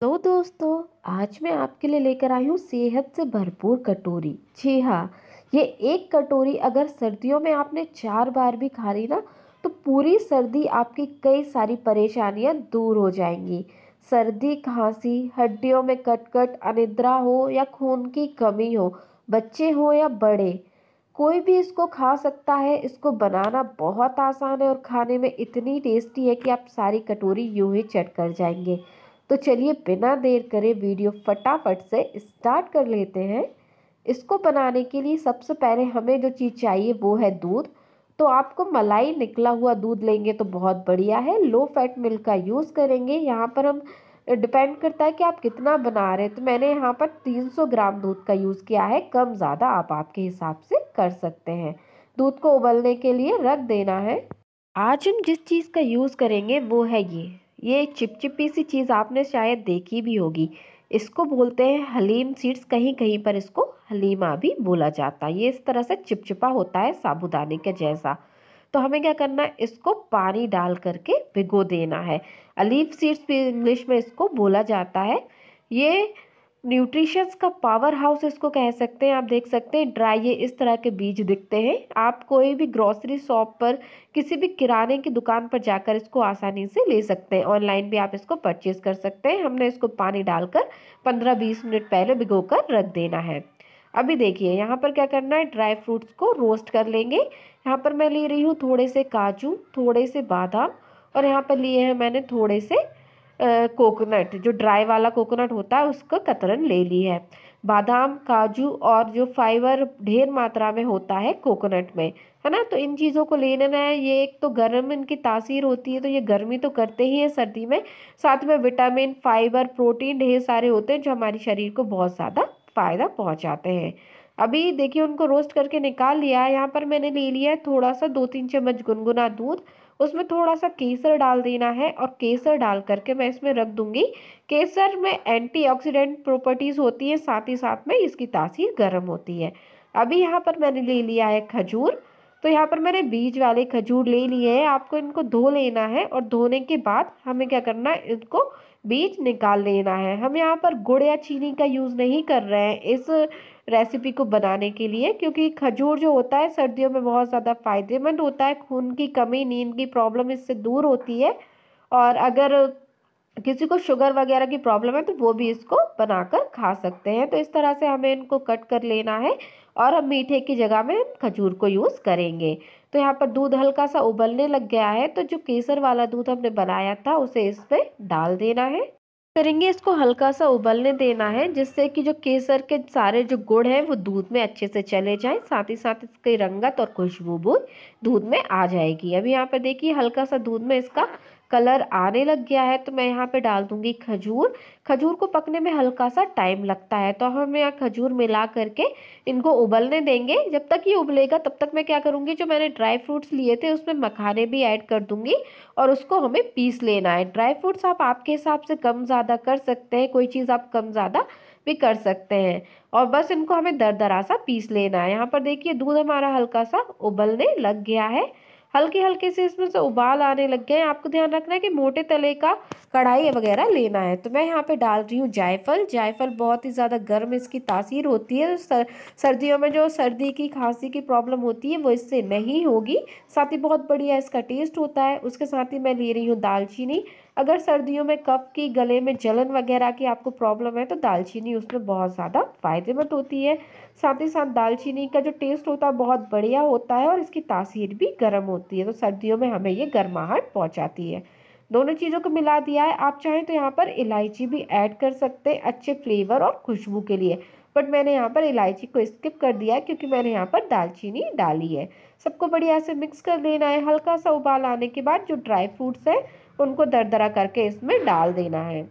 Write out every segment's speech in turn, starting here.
तो दोस्तों आज मैं आपके लिए लेकर आई हूँ सेहत से भरपूर कटोरी जी हाँ ये एक कटोरी अगर सर्दियों में आपने चार बार भी खा ली ना तो पूरी सर्दी आपकी कई सारी परेशानियाँ दूर हो जाएंगी सर्दी खांसी हड्डियों में कटकट अनिद्रा हो या खून की कमी हो बच्चे हो या बड़े कोई भी इसको खा सकता है इसको बनाना बहुत आसान है और खाने में इतनी टेस्टी है कि आप सारी कटोरी यूँ ही चट कर जाएंगे तो चलिए बिना देर करे वीडियो फटाफट से स्टार्ट कर लेते हैं इसको बनाने के लिए सबसे पहले हमें जो चीज़ चाहिए वो है दूध तो आपको मलाई निकला हुआ दूध लेंगे तो बहुत बढ़िया है लो फैट मिल्क का यूज़ करेंगे यहाँ पर हम डिपेंड करता है कि आप कितना बना रहे हैं तो मैंने यहाँ पर 300 ग्राम दूध का यूज़ किया है कम ज़्यादा आप आपके हिसाब से कर सकते हैं दूध को उबलने के लिए रख देना है आज हम जिस चीज़ का यूज़ करेंगे वो है ये ये चिपचिपी सी चीज़ आपने शायद देखी भी होगी इसको बोलते हैं हलीम सीड्स कहीं कहीं पर इसको हलीमा भी बोला जाता है ये इस तरह से चिपचिपा होता है साबुदाने के जैसा तो हमें क्या करना है इसको पानी डाल करके भिगो देना है अलीफ सीड्स भी इंग्लिश में इसको बोला जाता है ये न्यूट्रिशंस का पावर हाउस इसको कह सकते हैं आप देख सकते हैं ड्राई ये इस तरह के बीज दिखते हैं आप कोई भी ग्रॉसरी शॉप पर किसी भी किराने की दुकान पर जाकर इसको आसानी से ले सकते हैं ऑनलाइन भी आप इसको परचेज कर सकते हैं हमने इसको पानी डालकर 15-20 मिनट पहले भिगो कर रख देना है अभी देखिए यहाँ पर क्या करना है ड्राई फ्रूट्स को रोस्ट कर लेंगे यहाँ पर मैं ले रही हूँ थोड़े से काजू थोड़े से बादाम और यहाँ पर लिए हैं मैंने थोड़े से कोकोनट जो ड्राई वाला कोकोनट होता है उसको कतरन ले ली है बादाम काजू और जो फाइबर ढेर मात्रा में होता है कोकोनट में है ना तो इन चीज़ों को ले लेना है ये एक तो गर्म इनकी तासीर होती है तो ये गर्मी तो करते ही है सर्दी में साथ में विटामिन फाइबर प्रोटीन ढेर सारे होते हैं जो हमारे शरीर को बहुत ज़्यादा फ़ायदा पहुँचाते हैं अभी देखिए उनको रोस्ट करके निकाल लिया यहाँ पर मैंने ले लिया है थोड़ा सा दो तीन चम्मच गुनगुना दूध उसमें थोड़ा सा केसर डाल देना है और केसर डाल करके मैं इसमें रख दूंगी केसर में एंटीऑक्सीडेंट प्रॉपर्टीज़ होती है साथ ही साथ में इसकी तासीर गर्म होती है अभी यहाँ पर मैंने ले लिया है खजूर तो यहाँ पर मैंने बीज वाले खजूर ले लिए हैं आपको इनको धो लेना है और धोने के बाद हमें क्या करना है इनको बीज निकाल लेना है हम यहाँ पर गुड़ या चीनी का यूज़ नहीं कर रहे हैं इस रेसिपी को बनाने के लिए क्योंकि खजूर जो होता है सर्दियों में बहुत ज़्यादा फ़ायदेमंद होता है खून की कमी नींद की प्रॉब्लम इससे दूर होती है और अगर किसी को शुगर वगैरह की प्रॉब्लम है तो वो भी इसको बनाकर खा सकते हैं तो इस तरह से हमें इनको कट कर लेना है और हम मीठे की जगह में खजूर को यूज़ करेंगे तो यहाँ पर दूध हल्का सा उबलने लग गया है तो जो केसर वाला दूध हमने बनाया था उसे इस पर डाल देना है करेंगे इसको हल्का सा उबलने देना है जिससे कि जो केसर के सारे जो गुड़ हैं वो दूध में अच्छे से चले जाएं साथ ही साथ इसकी रंगत और खुशबू दूध में आ जाएगी अभी यहाँ पर देखिए हल्का सा दूध में इसका कलर आने लग गया है तो मैं यहाँ पे डाल दूंगी खजूर खजूर को पकने में हल्का सा टाइम लगता है तो हम यहाँ खजूर मिला करके इनको उबलने देंगे जब तक ये उबलेगा तब तक मैं क्या करूँगी जो मैंने ड्राई फ्रूट्स लिए थे उसमें मखाने भी ऐड कर दूँगी और उसको हमें पीस लेना है ड्राई फ्रूट्स आप आपके हिसाब से कम ज़्यादा कर सकते हैं कोई चीज़ आप कम ज़्यादा भी कर सकते हैं और बस इनको हमें दर दरा सा पीस लेना है यहाँ पर देखिए दूध हमारा हल्का सा उबलने लग गया है हल्के हल्के से इसमें से उबाल आने लग गए हैं आपको ध्यान रखना है कि मोटे तले का कढ़ाई वगैरह लेना है तो मैं यहाँ पे डाल रही हूँ जायफल जायफल बहुत ही ज़्यादा गर्म इसकी तासीर होती है सर, सर्दियों में जो सर्दी की खांसी की प्रॉब्लम होती है वो इससे नहीं होगी साथ ही बहुत बढ़िया इसका टेस्ट होता है उसके साथ ही मैं ले रही हूँ दालचीनी अगर सर्दियों में कफ की गले में जलन वगैरह की आपको प्रॉब्लम है तो दालचीनी उसमें बहुत ज़्यादा फ़ायदेमंद होती है साथ ही साथ दालचीनी का जो टेस्ट होता है बहुत बढ़िया होता है और इसकी तासीर भी गर्म होती है तो सर्दियों में हमें ये गर्माहट पहुँचाती है दोनों चीज़ों को मिला दिया है आप चाहें तो यहाँ पर इलायची भी ऐड कर सकते हैं अच्छे फ्लेवर और खुशबू के लिए बट मैंने यहाँ पर इलायची को स्किप कर दिया है क्योंकि मैंने यहाँ पर दालचीनी डाली है सबको बढ़िया से मिक्स कर देना है हल्का सा उबाल आने के बाद जो ड्राई फ्रूट्स हैं उनको दरा करके इसमें डाल देना है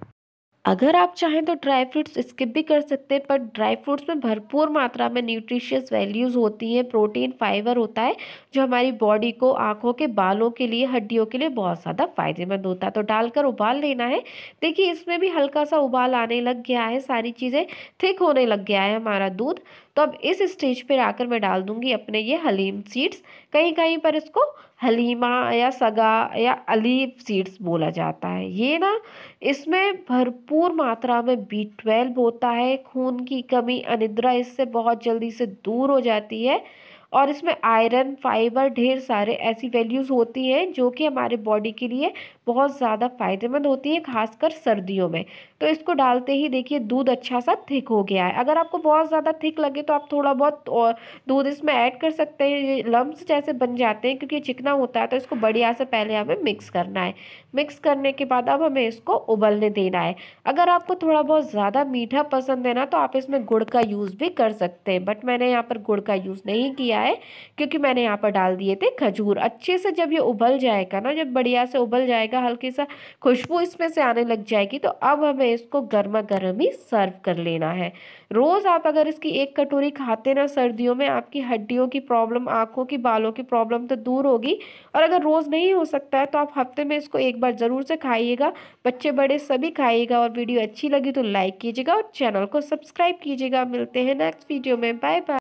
अगर आप चाहें तो ड्राई फ्रूट्स स्किप भी कर सकते हैं पर ड्राई फ्रूट्स में भरपूर मात्रा में न्यूट्रिशियस वैल्यूज़ होती हैं प्रोटीन फाइबर होता है जो हमारी बॉडी को आँखों के बालों के लिए हड्डियों के लिए बहुत ज़्यादा फायदेमंद होता है तो डालकर उबाल लेना है देखिए इसमें भी हल्का सा उबाल आने लग गया है सारी चीज़ें थिक होने लग गया है हमारा दूध तो अब इस स्टेज पर आकर मैं डाल दूँगी अपने ये हलीम सीड्स कहीं कहीं पर इसको हलीमा या सगा या अली सीड्स बोला जाता है ये ना इसमें भरपूर मात्रा में बी ट्वेल्व होता है खून की कमी अनिद्रा इससे बहुत जल्दी से दूर हो जाती है और इसमें आयरन फाइबर ढेर सारे ऐसी वैल्यूज़ होती हैं जो कि हमारे बॉडी के लिए बहुत ज़्यादा फ़ायदेमंद होती है खासकर सर्दियों में तो इसको डालते ही देखिए दूध अच्छा सा थिक हो गया है अगर आपको बहुत ज़्यादा थिक लगे तो आप थोड़ा बहुत दूध इसमें ऐड कर सकते हैं ये लम्ब जैसे बन जाते हैं क्योंकि चिकना होता है तो इसको बढ़िया से पहले हमें मिक्स करना है मिक्स करने के बाद अब हमें इसको उबलने देना है अगर आपको थोड़ा बहुत ज़्यादा मीठा पसंद है ना तो आप इसमें गुड़ का यूज़ भी कर सकते हैं बट मैंने यहाँ पर गुड़ का यूज़ नहीं किया जाए क्योंकि मैंने यहाँ पर डाल दिए थे खजूर अच्छे से जब ये उबल जाएगा ना जब बढ़िया से उबल जाएगा हल्की सा खुशबू इसमें से आने लग जाएगी तो अब हमें इसको गर्मा गर्म ही सर्व कर लेना है रोज़ आप अगर इसकी एक कटोरी खाते ना सर्दियों में आपकी हड्डियों की प्रॉब्लम आँखों की बालों की प्रॉब्लम तो दूर होगी और अगर रोज़ नहीं हो सकता है तो आप हफ्ते में इसको एक बार ज़रूर से खाइएगा बच्चे बड़े सभी खाइएगा और वीडियो अच्छी लगी तो लाइक कीजिएगा और चैनल को सब्सक्राइब कीजिएगा मिलते हैं नेक्स्ट वीडियो में बाय बाय